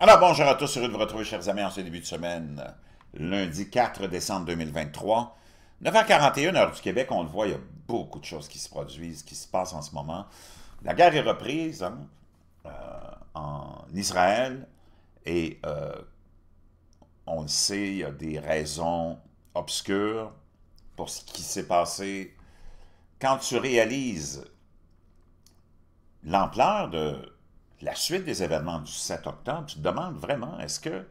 Alors bonjour à tous, heureux de vous retrouver chers amis en ce début de semaine, lundi 4 décembre 2023, 9h41 heure du Québec, on le voit, il y a beaucoup de choses qui se produisent, qui se passent en ce moment. La guerre est reprise hein, euh, en Israël et euh, on le sait, il y a des raisons obscures pour ce qui s'est passé. Quand tu réalises l'ampleur de la suite des événements du 7 octobre, tu te demandes vraiment, est-ce que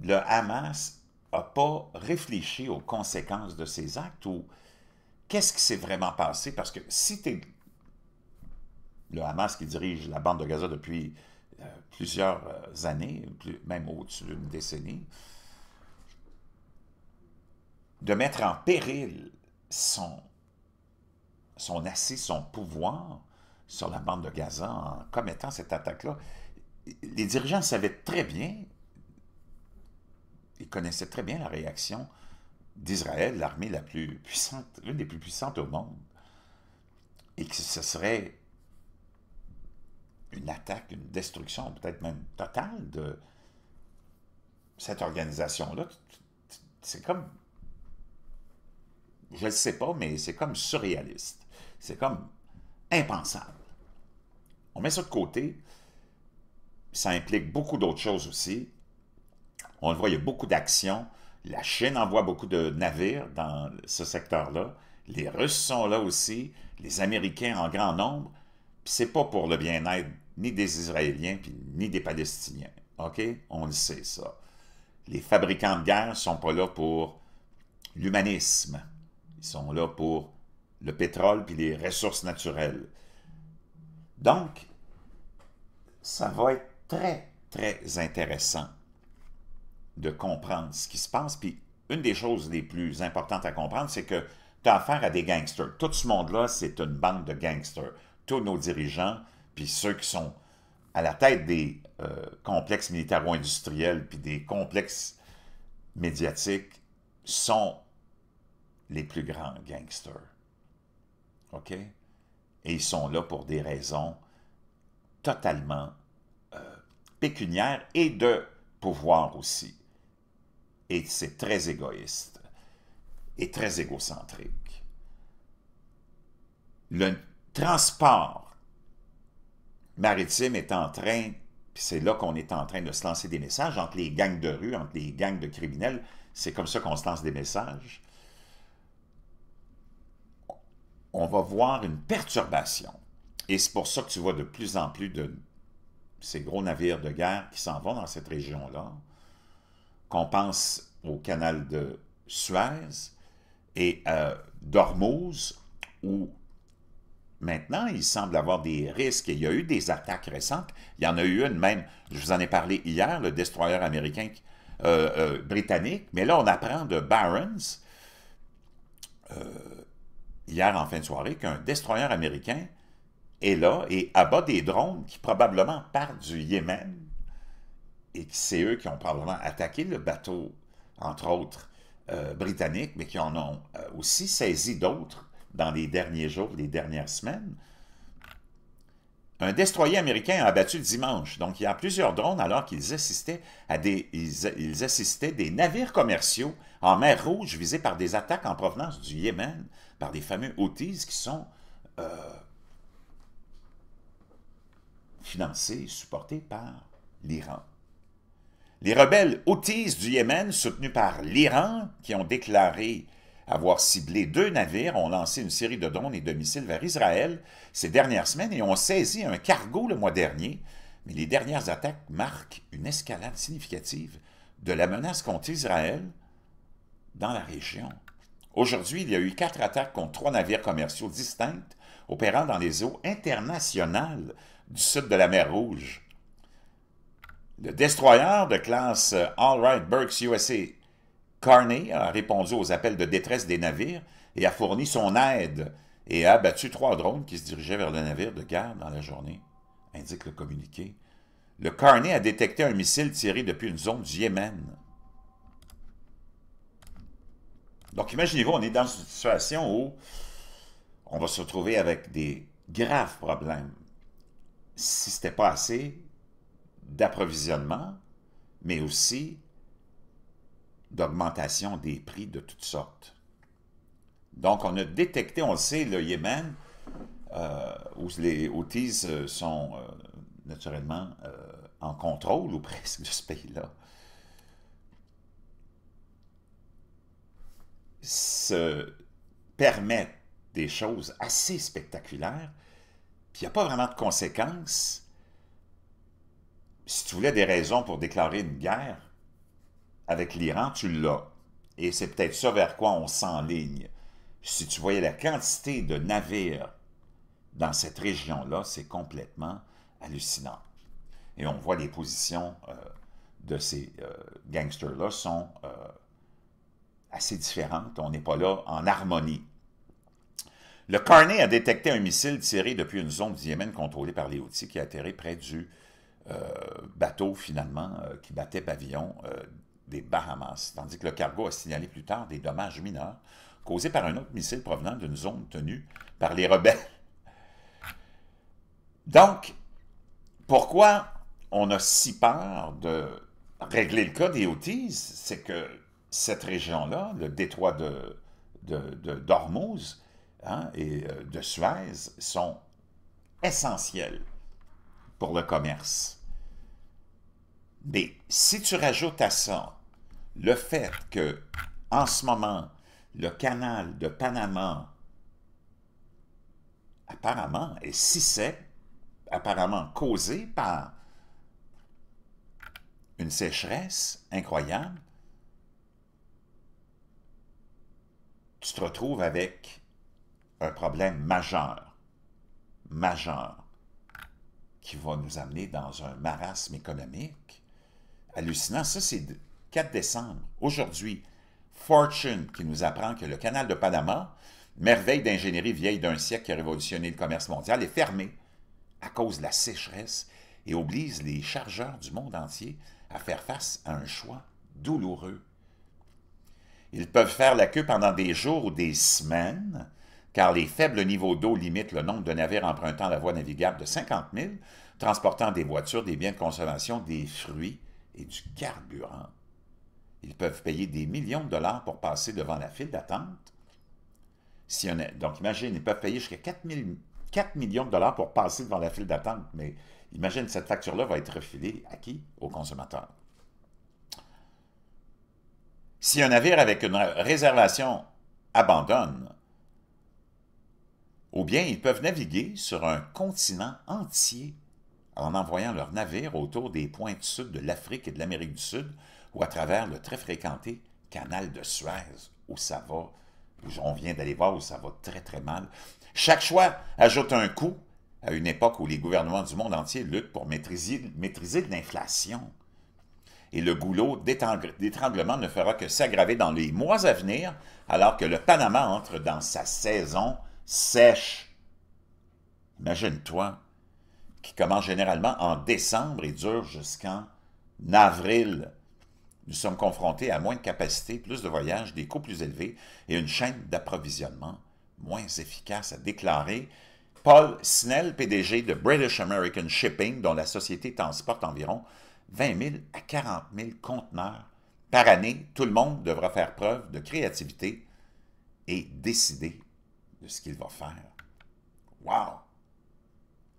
le Hamas n'a pas réfléchi aux conséquences de ses actes ou qu'est-ce qui s'est vraiment passé? Parce que si tu es le Hamas qui dirige la bande de Gaza depuis euh, plusieurs euh, années, même au-dessus d'une décennie, de mettre en péril son, son assis, son pouvoir, sur la bande de Gaza en commettant cette attaque-là. Les dirigeants savaient très bien, ils connaissaient très bien la réaction d'Israël, l'armée la plus puissante, l'une des plus puissantes au monde, et que ce serait une attaque, une destruction, peut-être même totale de cette organisation-là. C'est comme, je ne sais pas, mais c'est comme surréaliste. C'est comme impensable. On met ça de côté. Ça implique beaucoup d'autres choses aussi. On le voit, il y a beaucoup d'actions. La Chine envoie beaucoup de navires dans ce secteur-là. Les Russes sont là aussi. Les Américains en grand nombre. Puis c'est pas pour le bien-être ni des Israéliens puis ni des Palestiniens. OK? On le sait, ça. Les fabricants de guerre sont pas là pour l'humanisme. Ils sont là pour le pétrole puis les ressources naturelles. Donc, ça va être très, très intéressant de comprendre ce qui se passe. Puis une des choses les plus importantes à comprendre, c'est que tu as affaire à des gangsters. Tout ce monde-là, c'est une bande de gangsters. Tous nos dirigeants, puis ceux qui sont à la tête des euh, complexes militaro-industriels, puis des complexes médiatiques, sont les plus grands gangsters. OK? Et ils sont là pour des raisons totalement euh, pécuniaire et de pouvoir aussi. Et c'est très égoïste et très égocentrique. Le transport maritime est en train, c'est là qu'on est en train de se lancer des messages entre les gangs de rue, entre les gangs de criminels, c'est comme ça qu'on se lance des messages. On va voir une perturbation et c'est pour ça que tu vois de plus en plus de ces gros navires de guerre qui s'en vont dans cette région-là, qu'on pense au canal de Suez et euh, d'Ormuz, où maintenant il semble avoir des risques et il y a eu des attaques récentes. Il y en a eu une même, je vous en ai parlé hier, le destroyer américain euh, euh, britannique, mais là on apprend de Barons, euh, hier en fin de soirée, qu'un destroyer américain est là et abat des drones qui probablement partent du Yémen et c'est eux qui ont probablement attaqué le bateau, entre autres euh, britanniques, mais qui en ont euh, aussi saisi d'autres dans les derniers jours, les dernières semaines. Un destroyer américain a abattu dimanche, donc il y a plusieurs drones alors qu'ils assistaient à des, ils, assistaient des navires commerciaux en mer Rouge visés par des attaques en provenance du Yémen, par des fameux Houthis qui sont euh, financés et supportés par l'Iran. Les rebelles houthis du Yémen, soutenus par l'Iran, qui ont déclaré avoir ciblé deux navires, ont lancé une série de drones et de missiles vers Israël ces dernières semaines et ont saisi un cargo le mois dernier. Mais les dernières attaques marquent une escalade significative de la menace contre Israël dans la région. Aujourd'hui, il y a eu quatre attaques contre trois navires commerciaux distincts opérant dans les eaux internationales du sud de la mer Rouge. Le destroyer de classe Allwright Burks USA Carney a répondu aux appels de détresse des navires et a fourni son aide et a abattu trois drones qui se dirigeaient vers le navire de guerre dans la journée, indique le communiqué. Le Carney a détecté un missile tiré depuis une zone du Yémen. Donc imaginez-vous, on est dans une situation où on va se retrouver avec des graves problèmes si ce n'était pas assez d'approvisionnement, mais aussi d'augmentation des prix de toutes sortes. Donc, on a détecté, on le sait, le Yémen, euh, où les Outils euh, sont euh, naturellement en contrôle, ou presque, de ce pays-là. Se permettent des choses assez spectaculaires, puis il n'y a pas vraiment de conséquences. Si tu voulais des raisons pour déclarer une guerre avec l'Iran, tu l'as. Et c'est peut-être ça vers quoi on s'enligne. Si tu voyais la quantité de navires dans cette région-là, c'est complètement hallucinant. Et on voit les positions euh, de ces euh, gangsters-là sont euh, assez différentes. On n'est pas là en harmonie. Le Carney a détecté un missile tiré depuis une zone du Yémen contrôlée par les Houthis qui a atterri près du euh, bateau, finalement, euh, qui battait pavillon euh, des Bahamas, tandis que le cargo a signalé plus tard des dommages mineurs causés par un autre missile provenant d'une zone tenue par les rebelles. Donc, pourquoi on a si peur de régler le cas des Houthis? C'est que cette région-là, le détroit de, de, d'Ormuz, Hein, et euh, de Suez sont essentiels pour le commerce. Mais si tu rajoutes à ça le fait que, en ce moment, le canal de Panama, apparemment, est si c'est apparemment causé par une sécheresse incroyable, tu te retrouves avec un problème majeur, majeur, qui va nous amener dans un marasme économique hallucinant. Ça, c'est 4 décembre. Aujourd'hui, Fortune qui nous apprend que le canal de Panama, merveille d'ingénierie vieille d'un siècle qui a révolutionné le commerce mondial, est fermé à cause de la sécheresse et oblige les chargeurs du monde entier à faire face à un choix douloureux. Ils peuvent faire la queue pendant des jours ou des semaines car les faibles niveaux d'eau limitent le nombre de navires empruntant la voie navigable de 50 000, transportant des voitures, des biens de consommation, des fruits et du carburant. Ils peuvent payer des millions de dollars pour passer devant la file d'attente. Si on donc imagine, ils peuvent payer jusqu'à 4, 4, millions de dollars pour passer devant la file d'attente, mais imagine cette facture-là va être refilée à qui? Au consommateur. Si un navire avec une réservation abandonne, ou bien ils peuvent naviguer sur un continent entier en envoyant leurs navires autour des pointes sud de l'Afrique et de l'Amérique du Sud ou à travers le très fréquenté canal de Suez, où ça va, où on vient d'aller voir, où ça va très très mal. Chaque choix ajoute un coût à une époque où les gouvernements du monde entier luttent pour maîtriser, maîtriser l'inflation. Et le goulot d'étranglement ne fera que s'aggraver dans les mois à venir, alors que le Panama entre dans sa saison sèche. Imagine-toi, qui commence généralement en décembre et dure jusqu'en avril. Nous sommes confrontés à moins de capacité, plus de voyages, des coûts plus élevés et une chaîne d'approvisionnement moins efficace, à déclarer. Paul Snell, PDG de British American Shipping, dont la société transporte environ 20 000 à 40 000 conteneurs par année. Tout le monde devra faire preuve de créativité et décider de ce qu'il va faire. Wow!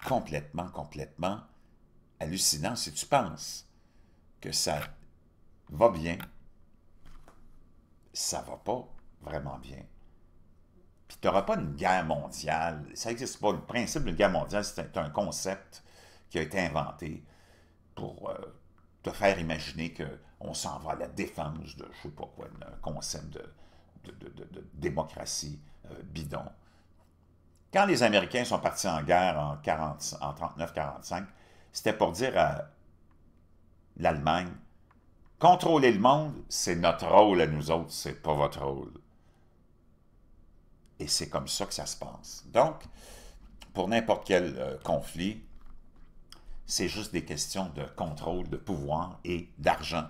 Complètement, complètement hallucinant si tu penses que ça va bien, ça va pas vraiment bien. Puis tu n'auras pas une guerre mondiale. Ça n'existe pas. Le principe d'une guerre mondiale, c'est un concept qui a été inventé pour euh, te faire imaginer qu'on s'en va à la défense de, je sais pas quoi, un concept de, de, démocratie euh, bidon. Quand les Américains sont partis en guerre en, 40, en 39-45, c'était pour dire à l'Allemagne, contrôler le monde, c'est notre rôle à nous autres, c'est pas votre rôle. Et c'est comme ça que ça se passe. Donc, pour n'importe quel euh, conflit, c'est juste des questions de contrôle, de pouvoir et d'argent.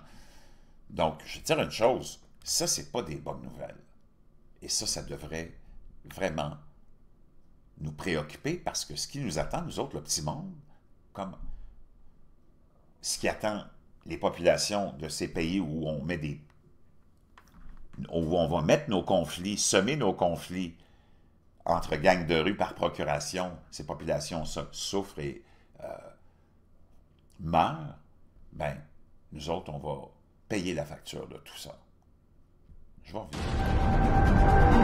Donc, je vais dire une chose, ça, n'est pas des bonnes nouvelles. Et ça, ça devrait vraiment nous préoccuper parce que ce qui nous attend, nous autres, le petit monde, comme ce qui attend les populations de ces pays où on met des où on va mettre nos conflits, semer nos conflits entre gangs de rue par procuration, ces populations souffrent et euh, meurent, ben, nous autres, on va payer la facture de tout ça. jovem.